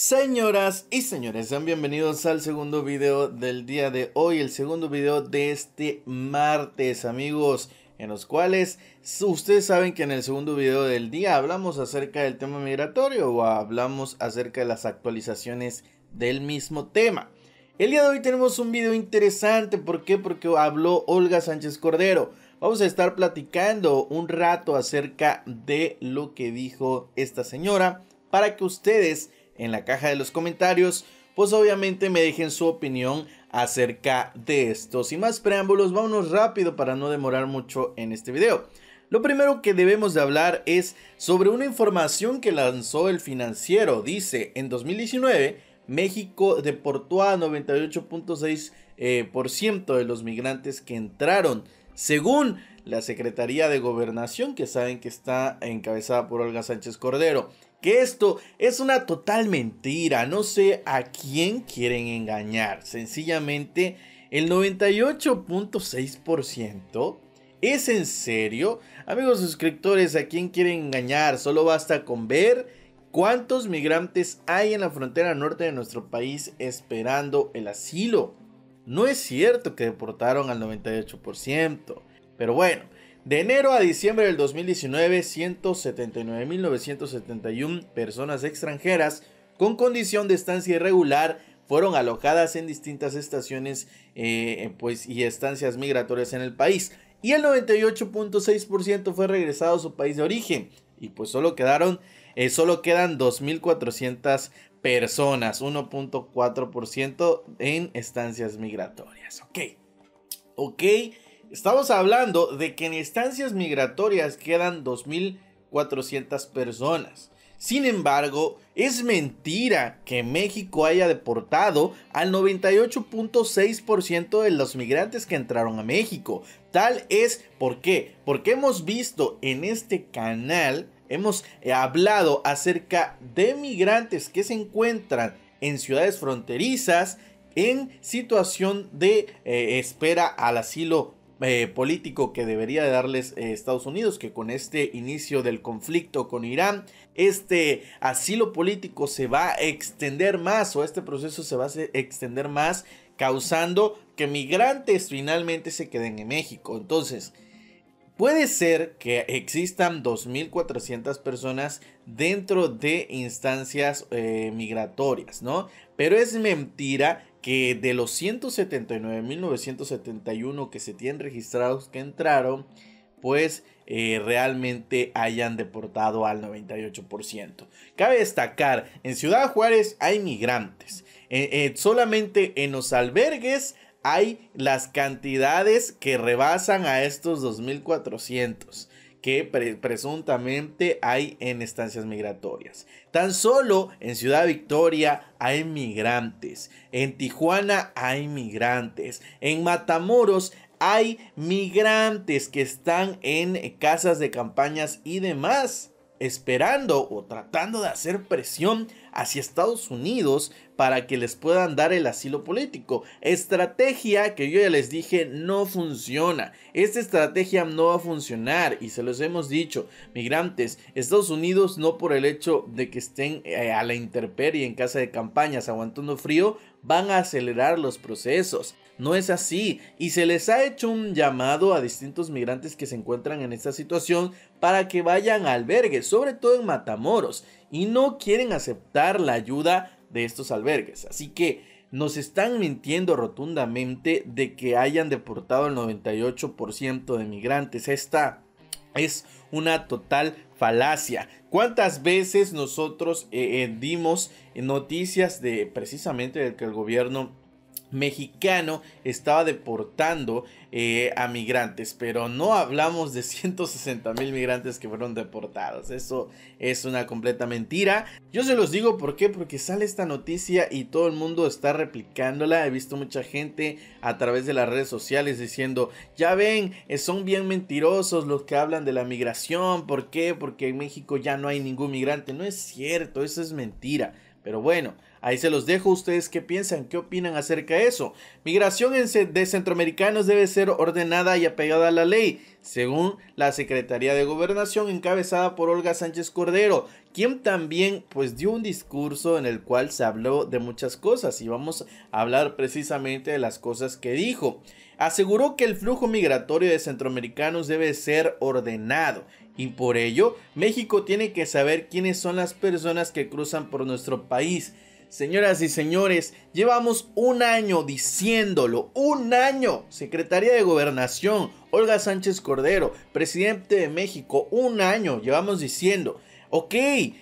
Señoras y señores, sean bienvenidos al segundo video del día de hoy, el segundo video de este martes, amigos, en los cuales ustedes saben que en el segundo video del día hablamos acerca del tema migratorio o hablamos acerca de las actualizaciones del mismo tema. El día de hoy tenemos un video interesante, ¿por qué? Porque habló Olga Sánchez Cordero. Vamos a estar platicando un rato acerca de lo que dijo esta señora para que ustedes en la caja de los comentarios, pues obviamente me dejen su opinión acerca de esto. Sin más preámbulos, vámonos rápido para no demorar mucho en este video. Lo primero que debemos de hablar es sobre una información que lanzó el financiero. Dice, en 2019, México deportó a 98.6% eh, por ciento de los migrantes que entraron. Según la Secretaría de Gobernación, que saben que está encabezada por Olga Sánchez Cordero que esto es una total mentira, no sé a quién quieren engañar, sencillamente el 98.6% es en serio. Amigos suscriptores, ¿a quién quieren engañar? Solo basta con ver cuántos migrantes hay en la frontera norte de nuestro país esperando el asilo. No es cierto que deportaron al 98%, pero bueno, de enero a diciembre del 2019, 179.971 personas extranjeras con condición de estancia irregular fueron alojadas en distintas estaciones eh, pues, y estancias migratorias en el país. Y el 98.6% fue regresado a su país de origen. Y pues solo quedaron, eh, solo quedan 2.400 personas, 1.4% en estancias migratorias. Ok, ok. Estamos hablando de que en estancias migratorias quedan 2.400 personas. Sin embargo, es mentira que México haya deportado al 98.6% de los migrantes que entraron a México. Tal es por qué, porque hemos visto en este canal, hemos eh, hablado acerca de migrantes que se encuentran en ciudades fronterizas en situación de eh, espera al asilo eh, político que debería darles eh, Estados Unidos, que con este inicio del conflicto con Irán, este asilo político se va a extender más o este proceso se va a extender más, causando que migrantes finalmente se queden en México. Entonces, Puede ser que existan 2.400 personas dentro de instancias eh, migratorias, ¿no? Pero es mentira que de los 179.971 que se tienen registrados que entraron, pues eh, realmente hayan deportado al 98%. Cabe destacar, en Ciudad Juárez hay migrantes. Eh, eh, solamente en los albergues hay las cantidades que rebasan a estos 2.400 que presuntamente hay en estancias migratorias. Tan solo en Ciudad Victoria hay migrantes, en Tijuana hay migrantes, en Matamoros hay migrantes que están en casas de campañas y demás esperando o tratando de hacer presión hacia Estados Unidos para que les puedan dar el asilo político. Estrategia que yo ya les dije no funciona. Esta estrategia no va a funcionar y se los hemos dicho, migrantes, Estados Unidos no por el hecho de que estén eh, a la intemperie en casa de campañas aguantando frío, van a acelerar los procesos. No es así. Y se les ha hecho un llamado a distintos migrantes que se encuentran en esta situación para que vayan a albergues, sobre todo en Matamoros. Y no quieren aceptar la ayuda de estos albergues. Así que nos están mintiendo rotundamente de que hayan deportado el 98% de migrantes. Esta es una total falacia. ¿Cuántas veces nosotros eh, eh, dimos noticias de precisamente de que el gobierno mexicano estaba deportando eh, a migrantes, pero no hablamos de 160 mil migrantes que fueron deportados. Eso es una completa mentira. Yo se los digo por qué, porque sale esta noticia y todo el mundo está replicándola. He visto mucha gente a través de las redes sociales diciendo, ya ven, eh, son bien mentirosos los que hablan de la migración. ¿Por qué? Porque en México ya no hay ningún migrante. No es cierto, eso es mentira. Pero bueno, Ahí se los dejo. ¿Ustedes qué piensan? ¿Qué opinan acerca de eso? Migración de centroamericanos debe ser ordenada y apegada a la ley, según la Secretaría de Gobernación encabezada por Olga Sánchez Cordero, quien también pues dio un discurso en el cual se habló de muchas cosas y vamos a hablar precisamente de las cosas que dijo. Aseguró que el flujo migratorio de centroamericanos debe ser ordenado y por ello México tiene que saber quiénes son las personas que cruzan por nuestro país Señoras y señores, llevamos un año diciéndolo, un año. Secretaría de Gobernación, Olga Sánchez Cordero, presidente de México, un año llevamos diciendo. Ok,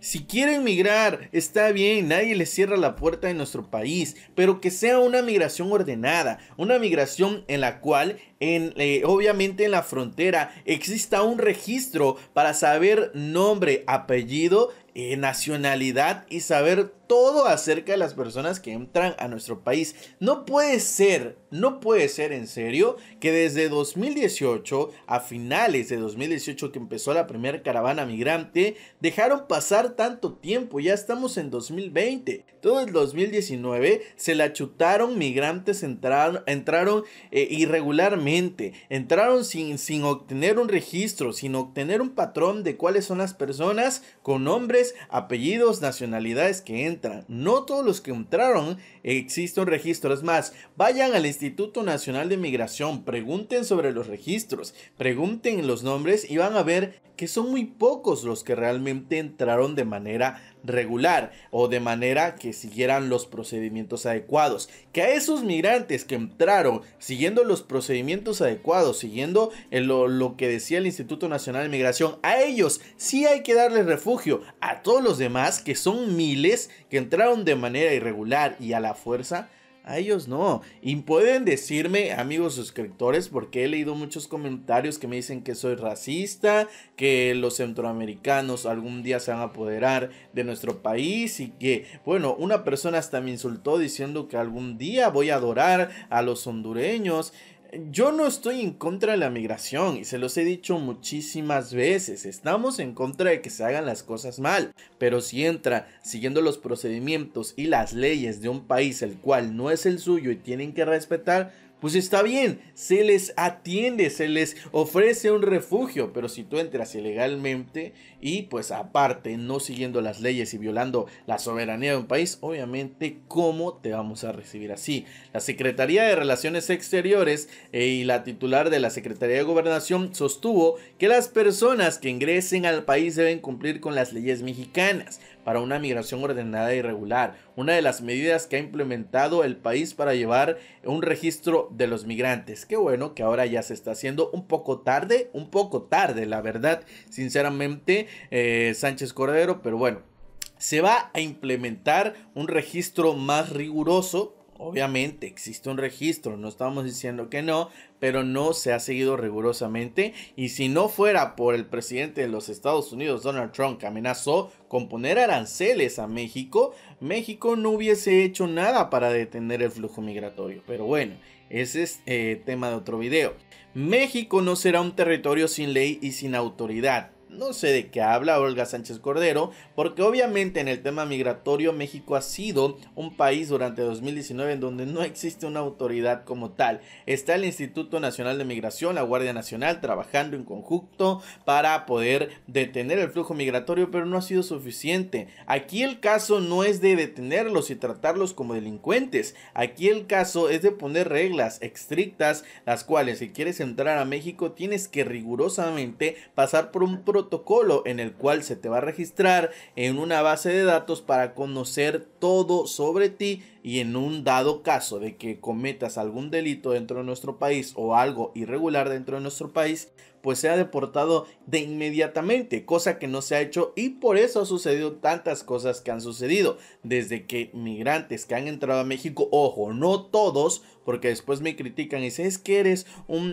si quieren migrar, está bien, nadie les cierra la puerta de nuestro país, pero que sea una migración ordenada, una migración en la cual, en, eh, obviamente en la frontera, exista un registro para saber nombre, apellido, eh, nacionalidad y saber todo acerca de las personas que entran a nuestro país. No puede ser, no puede ser en serio que desde 2018, a finales de 2018 que empezó la primera caravana migrante, dejaron pasar tanto tiempo, ya estamos en 2020. Todo el 2019 se la chutaron, migrantes entraron, eh, irregularmente, entraron sin, sin obtener un registro, sin obtener un patrón de cuáles son las personas con nombres, apellidos, nacionalidades que entran no todos los que entraron existen registros más, vayan al Instituto Nacional de Migración, pregunten sobre los registros, pregunten los nombres y van a ver que son muy pocos los que realmente entraron de manera regular o de manera que siguieran los procedimientos adecuados. Que a esos migrantes que entraron siguiendo los procedimientos adecuados, siguiendo eh, lo, lo, que decía el Instituto Nacional de Migración, a ellos sí hay que darles refugio. A todos los demás, que son miles, que entraron de manera irregular y a la fuerza, a ellos no. Y pueden decirme, amigos suscriptores, porque he leído muchos comentarios que me dicen que soy racista, que los centroamericanos algún día se van a apoderar de nuestro país y que, bueno, una persona hasta me insultó diciendo que algún día voy a adorar a los hondureños yo no estoy en contra de la migración y se los he dicho muchísimas veces. Estamos en contra de que se hagan las cosas mal, pero si entra siguiendo los procedimientos y las leyes de un país el cual no es el suyo y tienen que respetar, pues está bien, se les atiende, se les ofrece un refugio, pero si tú entras ilegalmente y pues aparte no siguiendo las leyes y violando la soberanía de un país, obviamente cómo te vamos a recibir así. La Secretaría de Relaciones Exteriores eh, y la titular de la Secretaría de Gobernación sostuvo que las personas que ingresen al país deben cumplir con las leyes mexicanas, para una migración ordenada y e regular, una de las medidas que ha implementado el país para llevar un registro de los migrantes. Qué bueno que ahora ya se está haciendo un poco tarde, un poco tarde, la verdad, sinceramente, eh, Sánchez Cordero, pero bueno. Se va a implementar un registro más riguroso Obviamente existe un registro, no estamos diciendo que no, pero no se ha seguido rigurosamente y si no fuera por el presidente de los Estados Unidos, Donald Trump, que amenazó con poner aranceles a México, México no hubiese hecho nada para detener el flujo migratorio. Pero bueno, ese es eh, tema de otro video. México no será un territorio sin ley y sin autoridad no sé de qué habla Olga Sánchez Cordero, porque obviamente en el tema migratorio México ha sido un país durante 2019 en donde no existe una autoridad como tal. Está el Instituto Nacional de Migración, la Guardia Nacional, trabajando en conjunto para poder detener el flujo migratorio, pero no ha sido suficiente. Aquí el caso no es de detenerlos y tratarlos como delincuentes. Aquí el caso es de poner reglas estrictas, las cuales si quieres entrar a México tienes que rigurosamente pasar por un proceso protocolo en el cual se te va a registrar en una base de datos para conocer todo sobre ti y en un dado caso de que cometas algún delito dentro de nuestro país o algo irregular dentro de nuestro país, pues sea deportado de inmediatamente, cosa que no se ha hecho y por eso ha sucedido tantas cosas que han sucedido, desde que migrantes que han entrado a México, ojo, no todos, porque después me critican y dicen, es que eres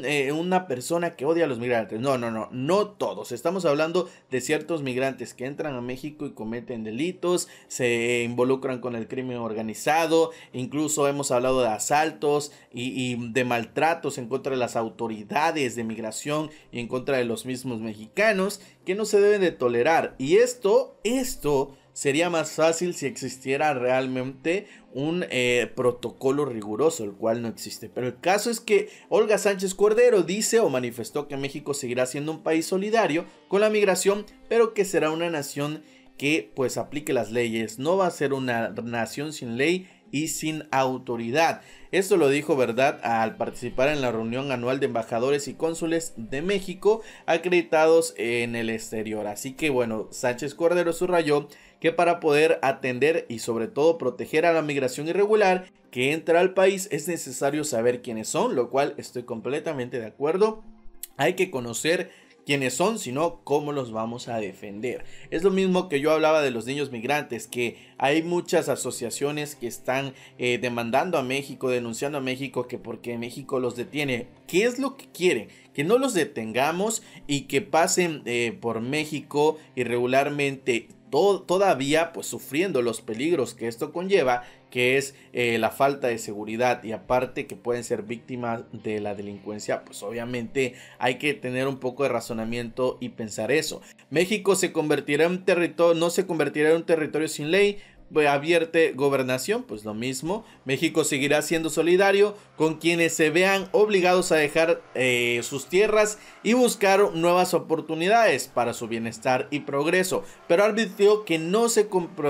eh, una persona que odia a los migrantes. No, no, no, no todos. Estamos hablando de ciertos migrantes que entran a México y cometen delitos, se involucran con el crimen organizado, incluso hemos hablado de asaltos y, de maltratos en contra de las autoridades de migración y en contra de los mismos mexicanos que no se deben de tolerar. Y esto, esto sería más fácil si existiera realmente un eh, protocolo riguroso, el cual no existe. Pero el caso es que Olga Sánchez Cordero dice o manifestó que México seguirá siendo un país solidario con la migración, pero que será una nación que pues aplique las leyes. No va a ser una nación sin ley y sin autoridad. Esto lo dijo Verdad al participar en la reunión anual de embajadores y cónsules de México acreditados en el exterior. Así que bueno, Sánchez Cordero subrayó que para poder atender y sobre todo proteger a la migración irregular que entra al país es necesario saber quiénes son, lo cual estoy completamente de acuerdo. Hay que conocer quiénes son, sino cómo los vamos a defender. Es lo mismo que yo hablaba de los niños migrantes, que hay muchas asociaciones que están eh, demandando a México, denunciando a México, que porque México los detiene. ¿Qué es lo que quieren? Que no los detengamos y que pasen eh, por México irregularmente todavía pues sufriendo los peligros que esto conlleva, que es eh, la falta de seguridad y aparte que pueden ser víctimas de la delincuencia, pues obviamente hay que tener un poco de razonamiento y pensar eso. México se convertirá en territorio, no se convertirá en un territorio sin ley, Abierte gobernación, pues lo mismo. México seguirá siendo solidario con quienes se vean obligados a dejar eh, sus tierras y buscar nuevas oportunidades para su bienestar y progreso. Pero advirtió que no se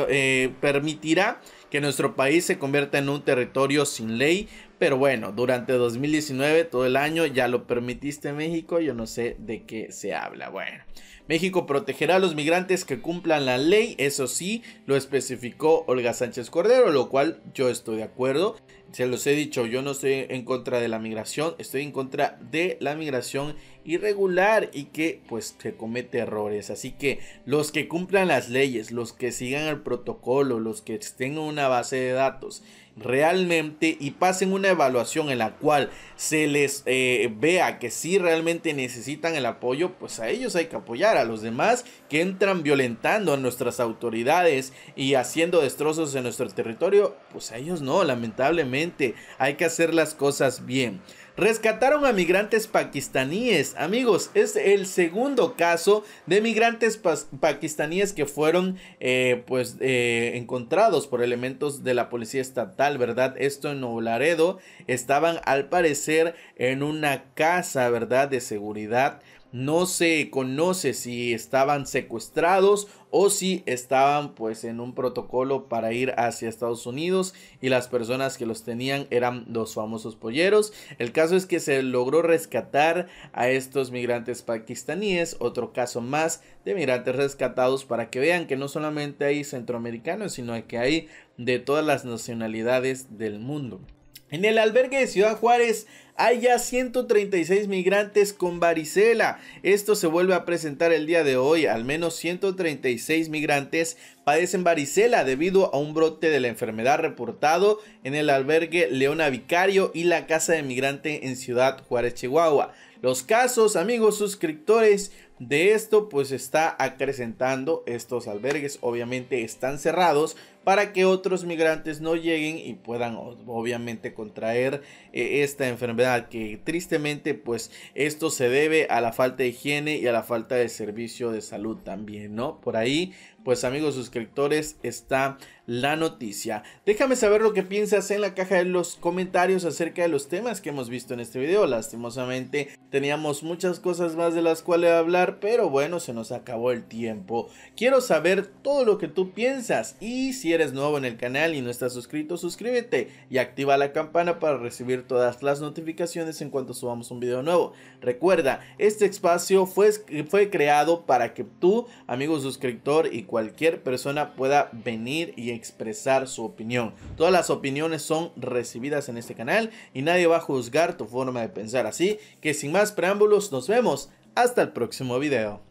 eh, permitirá que nuestro país se convierta en un territorio sin ley pero bueno, durante 2019, todo el año, ya lo permitiste México, yo no sé de qué se habla. Bueno, México protegerá a los migrantes que cumplan la ley, eso sí, lo especificó Olga Sánchez Cordero, lo cual yo estoy de acuerdo. Se los he dicho, yo no estoy en contra de la migración, estoy en contra de la migración irregular y que pues se comete errores. Así que los que cumplan las leyes, los que sigan el protocolo, los que tengan una base de datos realmente y pasen una evaluación en la cual se les eh, vea que sí realmente necesitan el apoyo, pues a ellos hay que apoyar, a los demás que entran violentando a nuestras autoridades y haciendo destrozos en nuestro territorio, pues a ellos no, lamentablemente hay que hacer las cosas bien. Rescataron a migrantes pakistaníes. Amigos, es el segundo caso de migrantes pakistaníes que fueron eh, pues eh, encontrados por elementos de la policía estatal, ¿verdad? Esto en Laredo. Estaban al parecer en una casa, ¿verdad? De seguridad no se conoce si estaban secuestrados o si estaban pues en un protocolo para ir hacia Estados Unidos y las personas que los tenían eran los famosos polleros. El caso es que se logró rescatar a estos migrantes pakistaníes, otro caso más de migrantes rescatados para que vean que no solamente hay centroamericanos, sino que hay de todas las nacionalidades del mundo. En el albergue de Ciudad Juárez hay ya 136 migrantes con varicela. Esto se vuelve a presentar el día de hoy. Al menos 136 migrantes padecen varicela debido a un brote de la enfermedad reportado en el albergue Leona Vicario y la Casa de Migrante en Ciudad Juárez, Chihuahua. Los casos, amigos suscriptores, de esto pues está acrecentando estos albergues. Obviamente están cerrados para que otros migrantes no lleguen y puedan obviamente contraer eh, esta enfermedad que tristemente pues esto se debe a la falta de higiene y a la falta de servicio de salud también, ¿no? Por ahí pues amigos suscriptores está la noticia. Déjame saber lo que piensas en la caja de los comentarios acerca de los temas que hemos visto en este video. Lastimosamente teníamos muchas cosas más de las cuales hablar, pero bueno, se nos acabó el tiempo. Quiero saber todo lo que tú piensas y si eres nuevo en el canal y no estás suscrito, suscríbete y activa la campana para recibir todas las notificaciones en cuanto subamos un video nuevo. Recuerda, este espacio fue, fue creado para que tú, amigo suscriptor y cualquier persona pueda venir y expresar su opinión. Todas las opiniones son recibidas en este canal y nadie va a juzgar tu forma de pensar. Así que sin más preámbulos, nos vemos. Hasta el próximo video.